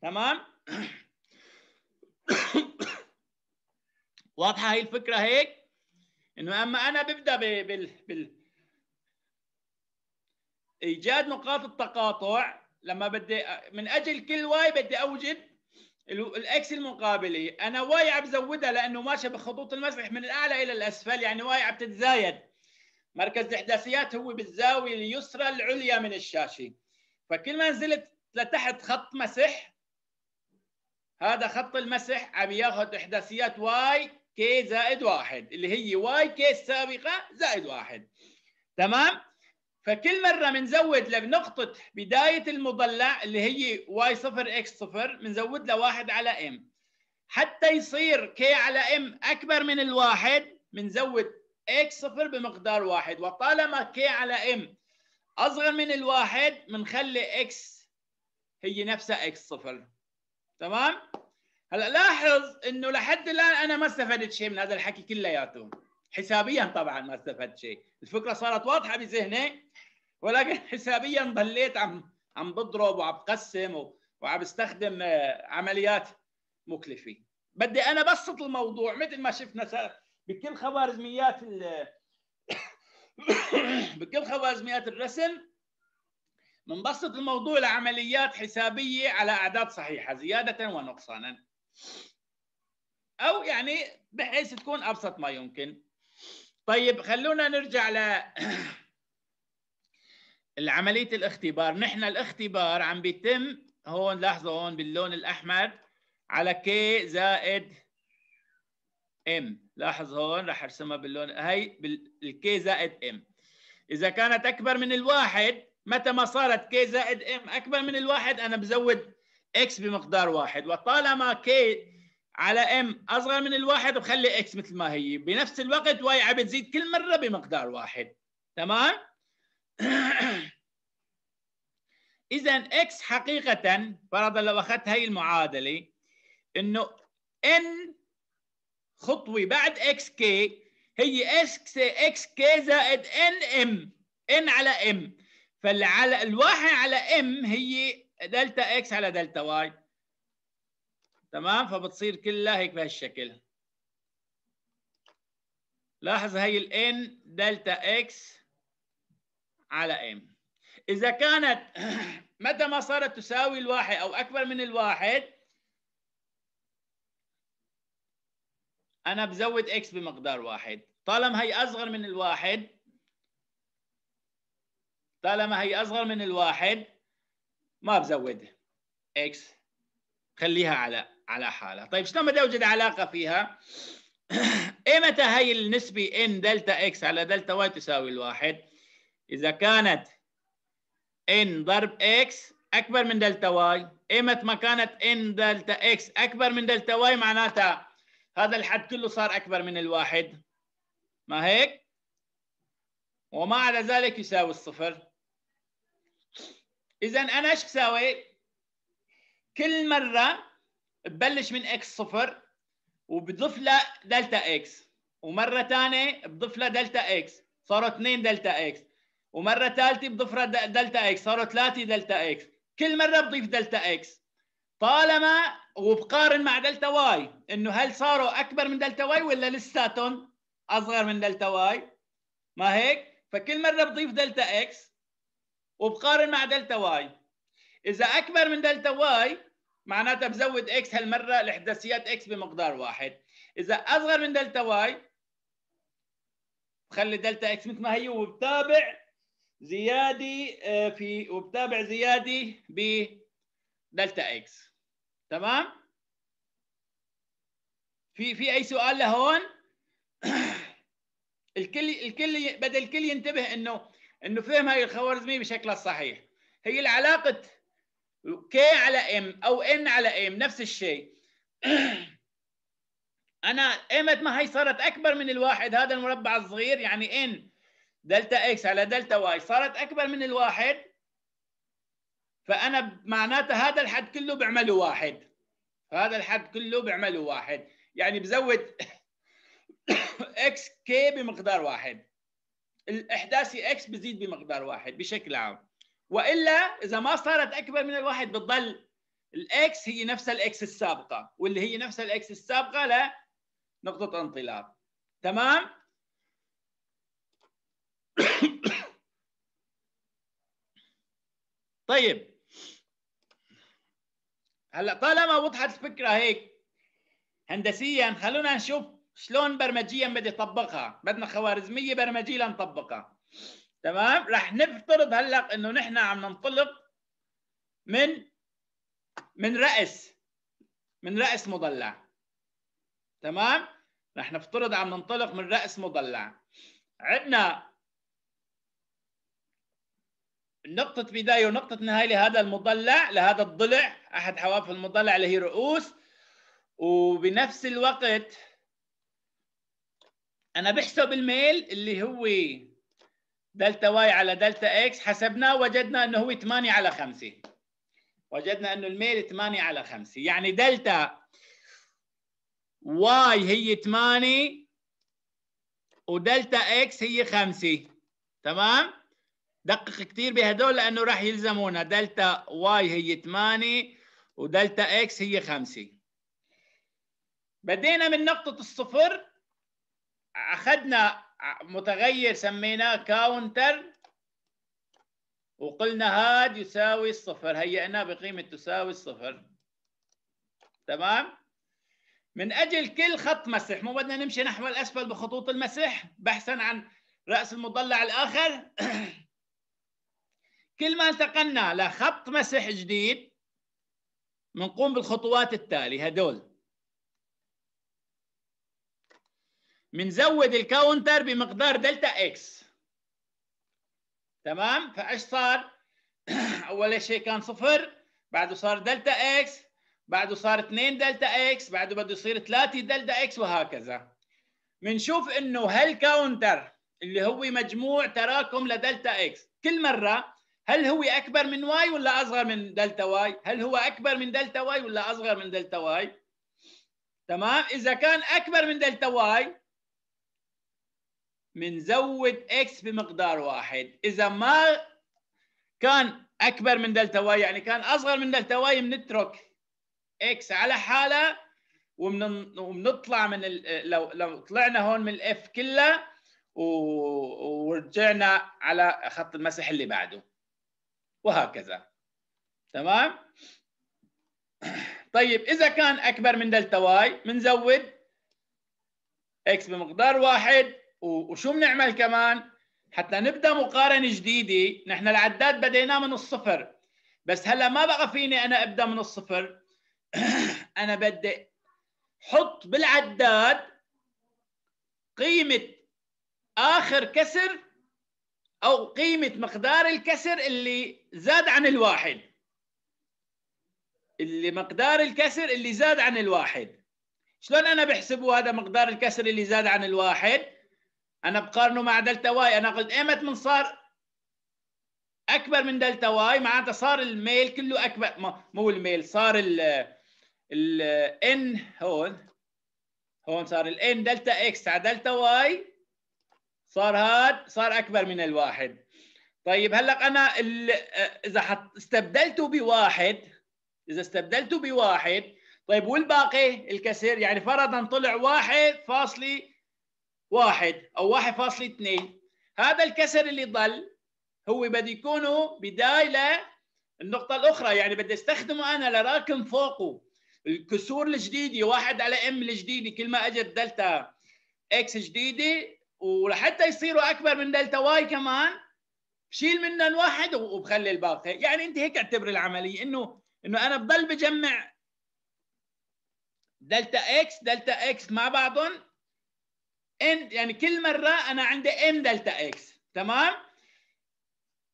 تمام؟ واضحه هي الفكره هيك؟ انه اما انا ببدا بال بال ايجاد نقاط التقاطع لما بدي من اجل كل واي بدي اوجد الاكس المقابله انا واي عم بزودها لانه ماشي بخطوط المسرح من الاعلى الى الاسفل يعني واي عم تتزايد مركز الاحداثيات هو بالزاويه اليسرى العليا من الشاشه فكل ما نزلت لتحت خط مسح هذا خط المسح عم ياخذ احداثيات واي كي زائد واحد اللي هي واي كي السابقه زائد واحد تمام فكل مره بنزود لنقطه بدايه المضلع اللي هي واي صفر اكس صفر بنزود لواحد واحد على ام حتى يصير كي على ام اكبر من الواحد بنزود اكس صفر بمقدار واحد وطالما كي على ام اصغر من الواحد بنخلي اكس هي نفسها اكس صفر تمام هلا لاحظ انه لحد الان انا ما استفدت شيء من هذا الحكي كلياته حسابيا طبعا ما استفدت شيء الفكره صارت واضحه بذهني ولكن حسابيا ضليت عم عم بضرب وعم بقسم وعم بستخدم آه، عمليات مكلفه بدي انا بسط الموضوع مثل ما شفنا بكل خوارزميات ال بكل خوارزميات الرسم بنبسط الموضوع لعمليات حسابيه على اعداد صحيحه زياده ونقصانا او يعني بحيث تكون ابسط ما يمكن طيب خلونا نرجع ل العملية الاختبار نحن الاختبار عم بيتم هون لاحظوا هون باللون الأحمر على K زائد M لاحظ هون رح أرسمها باللون هي بالكي زائد M إذا كانت أكبر من الواحد متى ما صارت K زائد M أكبر من الواحد أنا بزود X بمقدار واحد وطالما K على ام اصغر من الواحد بخلي اكس مثل ما هي بنفس الوقت واي عم بتزيد كل مره بمقدار واحد تمام اذا اكس حقيقه فرضا لو اخذت هي المعادله انه ان خطوه بعد اكس كي هي اكس اكس كي زائد ان ام ان على ام فاللي على الواحد على ام هي دلتا اكس على دلتا واي تمام فبتصير كلها هيك بهالشكل لاحظ هي ال n دلتا x على m اذا كانت متى ما صارت تساوي الواحد او اكبر من الواحد انا بزود x بمقدار واحد طالما هي اصغر من الواحد طالما هي اصغر من الواحد ما بزود x خليها على على حالها طيب شلون بدي اوجد علاقه فيها ايمتى هي النسبه ان دلتا اكس على دلتا واي تساوي الواحد اذا كانت ان ضرب اكس اكبر من دلتا واي ايمت ما كانت ان دلتا اكس اكبر من دلتا واي معناتها هذا الحد كله صار اكبر من الواحد ما هيك وما على ذلك يساوي الصفر اذا انا ايش بساوي كل مره ببلش من اكس صفر وبضيف لها دلتا اكس ومره ثانيه بضيف لها دلتا اكس صاروا 2 دلتا اكس ومره ثالثه بضيف لها دلتا اكس صاروا 3 دلتا اكس كل مره بضيف دلتا اكس طالما وبقارن مع دلتا واي انه هل صاروا اكبر من دلتا واي ولا لساتهم اصغر من دلتا واي ما هيك فكل مره بضيف دلتا اكس وبقارن مع دلتا واي اذا اكبر من دلتا واي معناتها بزود اكس هالمره الاحداثيات اكس بمقدار واحد اذا اصغر من دلتا واي بخلي دلتا اكس مثل ما هي وبتابع زياده آه، في وبتابع زياده دلتا اكس تمام في في اي سؤال لهون الكل الكل بدا الكل ينتبه انه انه فهم هاي الخوارزميه بشكلها الصحيح هي العلاقه K على M أو N على M نفس الشيء أنا ايمت ما هي صارت أكبر من الواحد هذا المربع الصغير يعني N دلتا X على دلتا واي صارت أكبر من الواحد فأنا معناته هذا الحد كله بعمله واحد هذا الحد كله بعمله واحد يعني بزود اكس كي بمقدار واحد الاحداثي اكس بزيد بمقدار واحد بشكل عام والا اذا ما صارت اكبر من الواحد بتضل الاكس هي نفس الاكس السابقه واللي هي نفس الاكس السابقه لنقطه انطلاق تمام طيب هلا طالما وضحت الفكره هيك هندسيا خلونا نشوف شلون برمجيا بدي اطبقها بدنا خوارزميه برمجيه لنطبقها تمام رح نفترض هلا انه نحن عم ننطلق من من راس من راس مضلع تمام رح نفترض عم ننطلق من راس مضلع عندنا نقطة بداية ونقطة نهاية لهذا المضلع لهذا الضلع أحد حواف المضلع اللي هي رؤوس وبنفس الوقت أنا بحسب الميل اللي هو دلتا واي على دلتا اكس حسبناه وجدنا انه هو 8 على 5 وجدنا انه الميل 8 على 5 يعني دلتا واي هي 8 ودلتا اكس هي 5 تمام دقق كثير بهدول لانه راح يلزمونا دلتا واي هي 8 ودلتا اكس هي 5 بدينا من نقطة الصفر أخذنا متغير سميناه كاونتر وقلنا هاد يساوي الصفر هيئناه بقيمة تساوي الصفر تمام من أجل كل خط مسح مو بدنا نمشي نحو الأسفل بخطوط المسح بحثا عن رأس المضلع الآخر كل ما انتقلنا لخط مسح جديد بنقوم بالخطوات التالية هدول بنزود الكاونتر بمقدار دلتا اكس تمام فايش صار اول شيء كان صفر بعده صار دلتا اكس بعده صار 2 دلتا اكس بعده بده يصير 3 دلتا اكس وهكذا بنشوف انه هالكاونتر اللي هو مجموع تراكم لدلتا اكس كل مره هل هو اكبر من واي ولا اصغر من دلتا واي هل هو اكبر من دلتا واي ولا اصغر من دلتا واي تمام اذا كان اكبر من دلتا واي بنزود اكس بمقدار واحد اذا ما كان اكبر من دلتا واي يعني كان اصغر من دلتا واي بنترك اكس على حاله وبنطلع من لو لو طلعنا هون من الاف كله ورجعنا على خط المسح اللي بعده وهكذا تمام طيب اذا كان اكبر من دلتا واي بنزود اكس بمقدار واحد وشو بنعمل كمان حتى نبدا مقارنه جديده نحن العداد بديناه من الصفر بس هلا ما بقى فيني انا ابدا من الصفر انا بدي حط بالعداد قيمه اخر كسر او قيمه مقدار الكسر اللي زاد عن الواحد اللي مقدار الكسر اللي زاد عن الواحد شلون انا بحسبه هذا مقدار الكسر اللي زاد عن الواحد انا بقارنه مع دلتا واي انا قلت ايمت من صار اكبر من دلتا واي معناتها صار الميل كله اكبر مو الميل صار ال ال ان هون هون صار ان دلتا اكس على دلتا واي صار هاد صار اكبر من الواحد طيب هلا انا اذا حط استبدلته بواحد اذا استبدلته بواحد طيب والباقي الكسر يعني فرضا طلع واحد فاصلي واحد أو واحد فاصل اثنين هذا الكسر اللي ضل هو بده يكون بداية للنقطة الأخرى يعني بدي استخدمه أنا لراكم فوقه الكسور الجديدة واحد على ام الجديدة كل ما أجت دلتا اكس جديدة ولحتى يصيروا أكبر من دلتا واي كمان بشيل منهم واحد وبخلي الباقي يعني أنت هيك اعتبر العملية إنه إنه أنا بضل بجمع دلتا اكس دلتا اكس مع بعضهم ان يعني كل مره انا عندي ام دلتا اكس تمام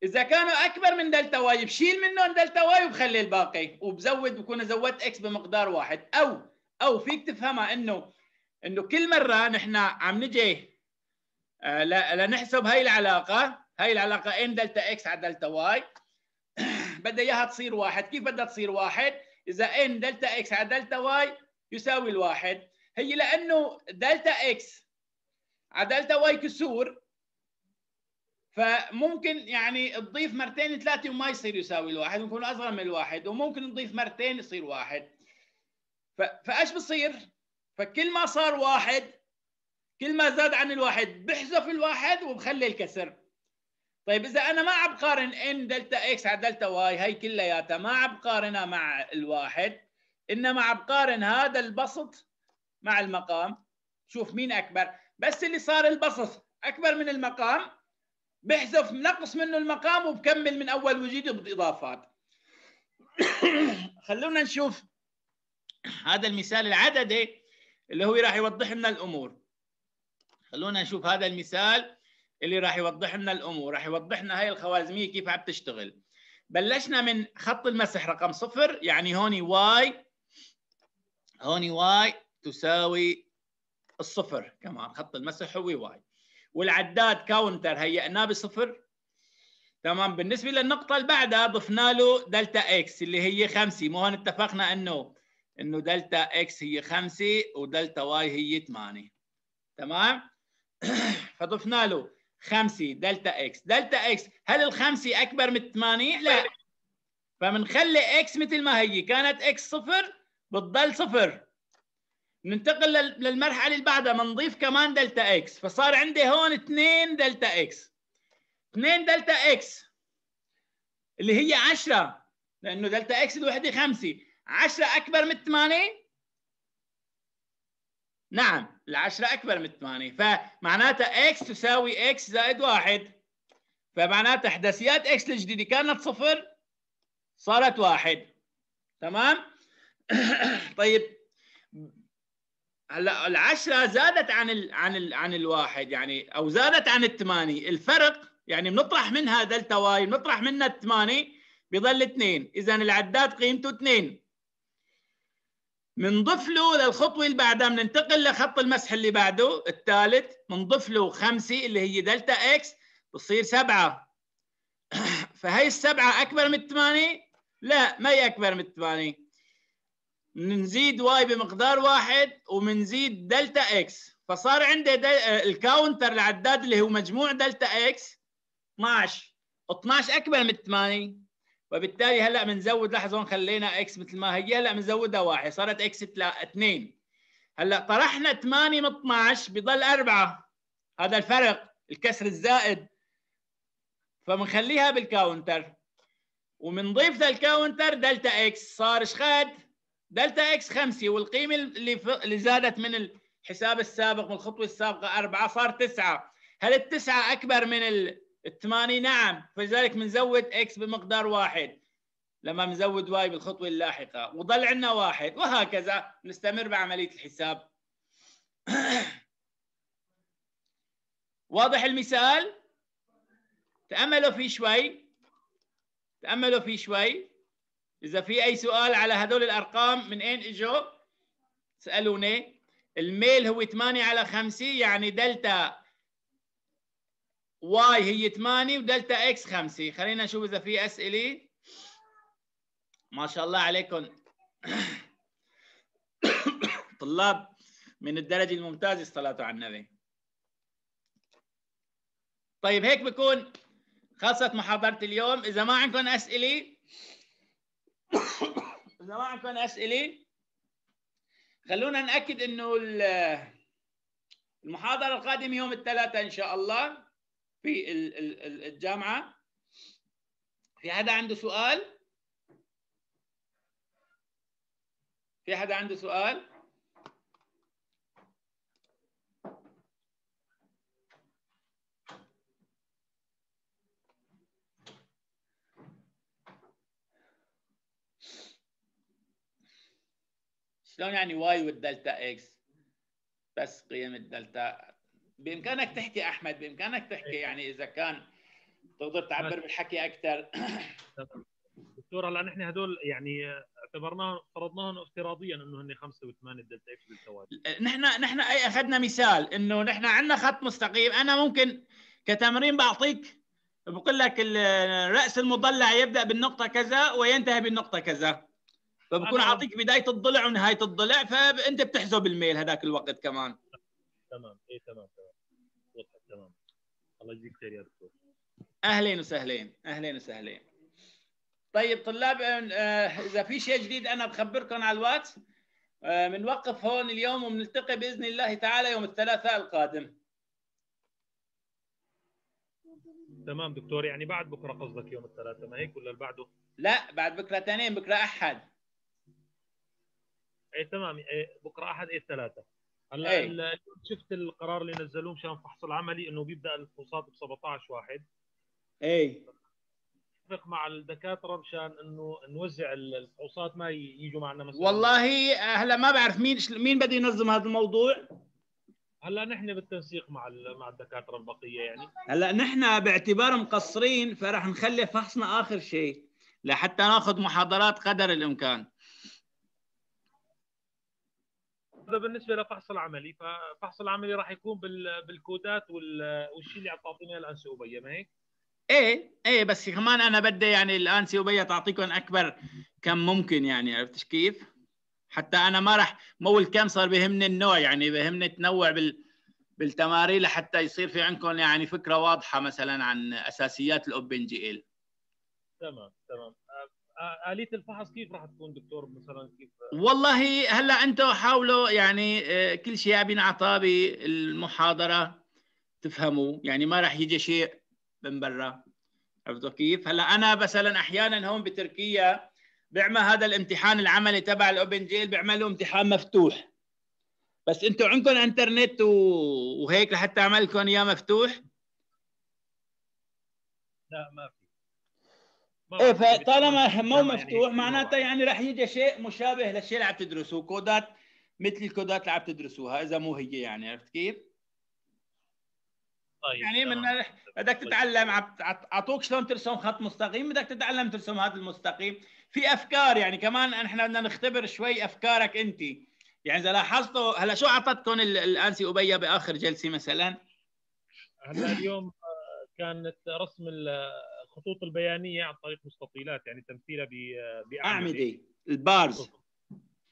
اذا كانوا اكبر من دلتا واي بشيل منهم دلتا واي وبخلي الباقي وبزود بكون زودت اكس بمقدار واحد او او فيك تفهمها انه انه كل مره نحن عم نجي آه، لنحسب هاي العلاقه هاي العلاقه ان دلتا اكس على دلتا واي بدها اياها تصير واحد كيف بدها تصير واحد اذا ان دلتا اكس على دلتا واي يساوي الواحد هي لانه دلتا اكس عدلتها واي كسور فممكن يعني تضيف مرتين ثلاثه وما يصير يساوي الواحد ممكن اصغر من الواحد وممكن نضيف مرتين يصير واحد فايش بصير؟ فكل ما صار واحد كل ما زاد عن الواحد بحذف الواحد وبخلي الكسر طيب اذا انا ما عم بقارن ان دلتا اكس على دلتا واي هي كلياتها ما عم بقارنها مع الواحد انما عم بقارن هذا البسط مع المقام شوف مين اكبر بس اللي صار البسط اكبر من المقام بحذف نقص منه المقام وبكمل من اول وجديد باضافات خلونا نشوف هذا المثال العددي اللي هو راح يوضح لنا الامور خلونا نشوف هذا المثال اللي راح يوضح لنا الامور راح يوضح لنا هاي الخوارزميه كيف عم تشتغل بلشنا من خط المسح رقم صفر يعني هوني واي هوني واي تساوي الصفر كمان خط المسح هو واي والعداد كاونتر هيئناه بصفر تمام بالنسبه للنقطه اللي بعدها ضفنا له دلتا اكس اللي هي 5 مو هون اتفقنا انه انه دلتا اكس هي 5 ودلتا واي هي 8 تمام فضفنا له 5 دلتا اكس دلتا اكس هل الخمسه اكبر من 8 لا فبنخلي اكس مثل ما هي كانت اكس صفر بتضل صفر ننتقل للمرحله اللي بعدها بنضيف كمان دلتا اكس فصار عندي هون 2 دلتا اكس 2 دلتا اكس اللي هي 10 لانه دلتا اكس الوحده 5 10 اكبر من 8 نعم ال10 اكبر من 8 فمعناتها اكس تساوي اكس زائد 1 فمعناتها احداثيات اكس الجديده كانت صفر صارت واحد تمام طيب هلا العشره زادت عن ال عن ال عن الواحد يعني او زادت عن الثمانيه الفرق يعني بنطرح منها دلتا واي بنطرح منها الثمانيه بضل اثنين اذا العداد قيمته اثنين بنضيف له للخطوه اللي بعدها بننتقل لخط المسح اللي بعده الثالث بنضيف له خمسه اللي هي دلتا اكس بتصير سبعه فهي السبعه اكبر من الثمانيه؟ لا ما هي اكبر من الثمانيه بنزيد واي بمقدار واحد وبنزيد دلتا اكس فصار عندي آه، الكاونتر العداد اللي هو مجموع دلتا اكس 12 12 اكبر من 8 فبالتالي هلا بنزود لحظه هون خلينا اكس مثل ما هي هلا بنزودها واحد صارت اكس 2 هلا طرحنا 8 من 12 بضل 4 هذا الفرق الكسر الزائد فبنخليها بالكاونتر وبنضيف للكاونتر دلتا اكس صار ايش دلتا اكس 5 والقيمه اللي اللي زادت من الحساب السابق من الخطوه السابقه 4 صار 9 هل التسعه اكبر من الثمانيه؟ نعم فلذلك بنزود اكس بمقدار واحد لما بنزود واي بالخطوه اللاحقه وضل عندنا واحد وهكذا نستمر بعمليه الحساب واضح المثال؟ تأملوا فيه شوي تأملوا فيه شوي اذا في اي سؤال على هدول الارقام من اين اجوا سالوني الميل هو 8 على 5 يعني دلتا واي هي 8 ودلتا اكس 5 خلينا نشوف اذا في اسئله ما شاء الله عليكم طلاب من الدرجه الممتازه الصلاه على النبي طيب هيك بكون خلصت محاضره اليوم اذا ما عندكم اسئله اذا ما عندكم اسئله خلونا ناكد انه المحاضره القادمه يوم الثلاثاء ان شاء الله في الجامعه في حدا عنده سؤال في حدا عنده سؤال شلون يعني واي والدلتا اكس بس قيم الدلتا بامكانك تحكي احمد بامكانك تحكي يعني اذا كان تقدر تعبر بالحكي اكثر دكتور هلا نحن هدول يعني اعتبرناه فرضناهم افتراضيا انه هن 5 و8 دلتا اكس بالتوازي نحن نحن اي اخذنا مثال انه نحن عندنا خط مستقيم انا ممكن كتمرين بعطيك بقول لك الراس المضلع يبدا بالنقطه كذا وينتهي بالنقطه كذا فبكون اعطيك بدايه الضلع ونهايه الضلع فانت بتحسب الميل هذاك الوقت كمان تمام اي تمام تمام وضحت تمام الله يجزيك خير يا دكتور اهلين وسهلين اهلين وسهلين طيب طلاب آه، آه، اذا في شيء جديد انا بخبركم على الواتس آه، بنوقف هون اليوم وبنلتقي باذن الله تعالى يوم الثلاثاء القادم تمام دكتور يعني بعد بكره قصدك يوم الثلاثاء ما هيك ولا اللي بعده؟ لا بعد بكره تنين بكره احد تمام بكره احد اي ثلاثه هلا إيه. شفت القرار اللي نزلوه مشان الفحص العملي انه بيبدا الفحوصات ب 17 واحد اي اتفق مع الدكاتره مشان انه نوزع الفحوصات ما يجوا معنا مثلا والله هلا ما بعرف مين مين بده ينظم هذا الموضوع هلا نحن بالتنسيق مع مع الدكاتره البقيه يعني هلا نحن باعتبار مقصرين فرح نخلي فحصنا اخر شيء لحتى ناخذ محاضرات قدر الامكان بالنسبه للفحص العملي ففحص العملي راح يكون بالكودات والشيء اللي عم تعطينا الان سي ابي ما هيك؟ ايه ايه بس كمان انا بدي يعني الان سي تعطيكم اكبر كم ممكن يعني عرفت كيف؟ حتى انا ما راح مو الكم صار بهمني النوع يعني بهمني تنوع بال بالتمارين لحتى يصير في عندكم يعني فكره واضحه مثلا عن اساسيات الاوبن جي ال تمام تمام آه، اليه الفحص كيف راح تكون دكتور مثلا كيف والله هلا انتم حاولوا يعني آه، كل شيء عم ينعطى بالمحاضره تفهموا يعني ما راح يجي شيء من برا عرفتوا كيف؟ هلا انا مثلا احيانا هون بتركيا بيعمل هذا الامتحان العملي تبع الاوبن جيل بيعملوا امتحان مفتوح بس انتم عندكم انترنت وهيك لحتى اعمل لكم اياه مفتوح؟ لا ما في ايه فطالما مو يعني مفتوح معناته يعني راح يجي شيء مشابه للشيء اللي عم تدرسوه كودات مثل الكودات اللي عم تدرسوها اذا مو هي يعني عرفت كيف؟ طيب يعني من بدك طيب. تتعلم اعطوك شلون ترسم خط مستقيم بدك تتعلم ترسم هذا المستقيم في افكار يعني كمان احنا بدنا نختبر شوي افكارك انت يعني اذا لاحظتوا هلا شو اعطتكم الانسي ابي باخر جلسه مثلا؟ هلا اليوم آه، كانت رسم الخطوط البيانيه عن طريق مستطيلات يعني تمثيلها باعمده البارز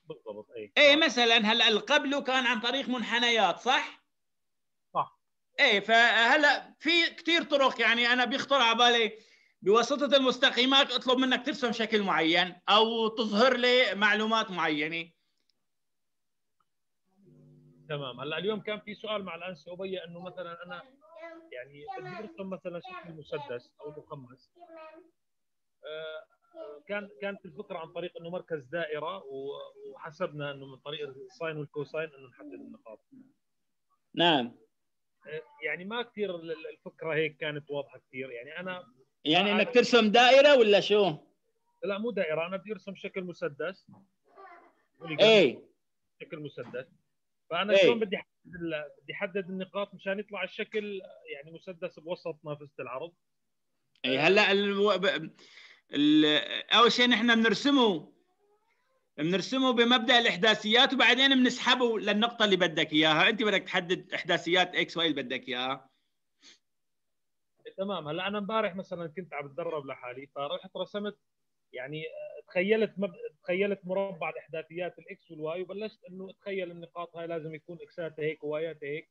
بالضبط اي اي إيه، مثلا هلا قبله كان عن طريق منحنيات صح؟ صح اي فهلا في كثير طرق يعني انا بيخطر على بالي بواسطه المستقيمات اطلب منك ترسم شكل معين او تظهر لي معلومات معينه تمام هلا اليوم كان في سؤال مع الانسه ابي انه مثلا انا يعني ارسم مثلا شكل مسدس او مخمس آه، آه، كان كانت الفكره عن طريق انه مركز دائره وحسبنا انه من طريق الساين والكوساين انه نحدد النقاط نعم آه، يعني ما كثير الفكره هيك كانت واضحه كثير يعني انا يعني انك ترسم دائره ولا شو؟ لا مو دائره انا بدي ارسم شكل مسدس اي شكل مسدس فانا شلون إيه. بدي بدي احدد النقاط مشان يطلع الشكل يعني مسدس بوسط نافذه العرض اي هلا الو... ب... ال... اول شيء نحن بنرسمه بنرسمه بمبدا الاحداثيات وبعدين بنسحبه للنقطه اللي بدك اياها انت بدك تحدد احداثيات اكس واي اللي بدك اياها إيه، تمام هلا انا امبارح مثلا كنت عم بتدرب لحالي فرحت رسمت يعني آه، تخيلت مب... تخيلت مربع الاحداثيات الاكس والواي وبلشت انه اتخيل النقاط هاي لازم يكون اكسات هيك وايات هيك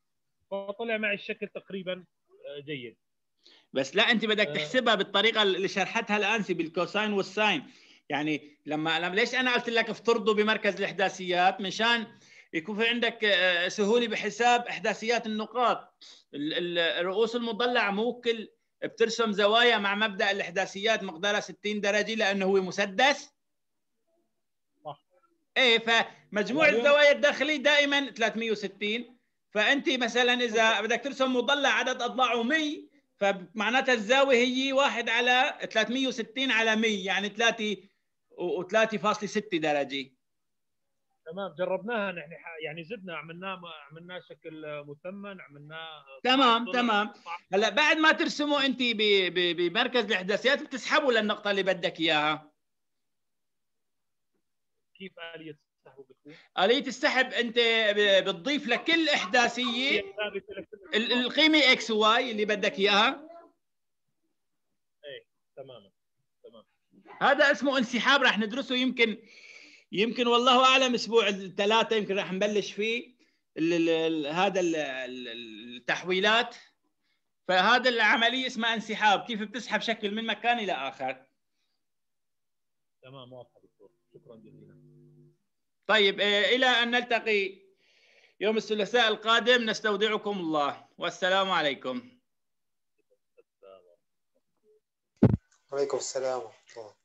فطلع معي الشكل تقريبا آه، جيد بس لا انت بدك آه. تحسبها بالطريقه اللي شرحتها الانسي بالكوساين والساين يعني لما لما ليش انا قلت لك افترضوا بمركز الاحداثيات مشان يكون في عندك آه، سهوله بحساب احداثيات النقاط الرؤوس المضلعه مو كل بترسم زوايا مع مبدا الاحداثيات مقدارها 60 درجه لانه هو مسدس ايه فمجموع الزوايا الداخليه دائما 360 فانت مثلا اذا بدك ترسم مضلع عدد اضلاعه 100 فمعناتها الزاويه هي 1 على 360 على 100 يعني 3 و3.6 درجه تمام جربناها نحن يعني زدنا عملناه عملناه شكل مثمن عملناه تمام تمام هلا بعد ما ترسمه انت بمركز الاحداثيات بتسحبه للنقطه اللي بدك اياها كيف اليه السحب بتكون؟ اليه السحب انت بتضيف لكل احداثيه القيمه اكس واي اللي بدك اياها ايه تماما تمام هذا اسمه انسحاب رح ندرسه يمكن يمكن والله اعلم اسبوع الثلاثه يمكن رح نبلش فيه الـ الـ هذا الـ التحويلات فهذا العمليه اسمها انسحاب كيف بتسحب شكل من مكان الى اخر تمام واضحه دكتور شكرا جزيلا طيب آه، إلى أن نلتقي يوم الثلاثاء القادم نستودعكم الله والسلام عليكم عليكم السلام ورحمة الله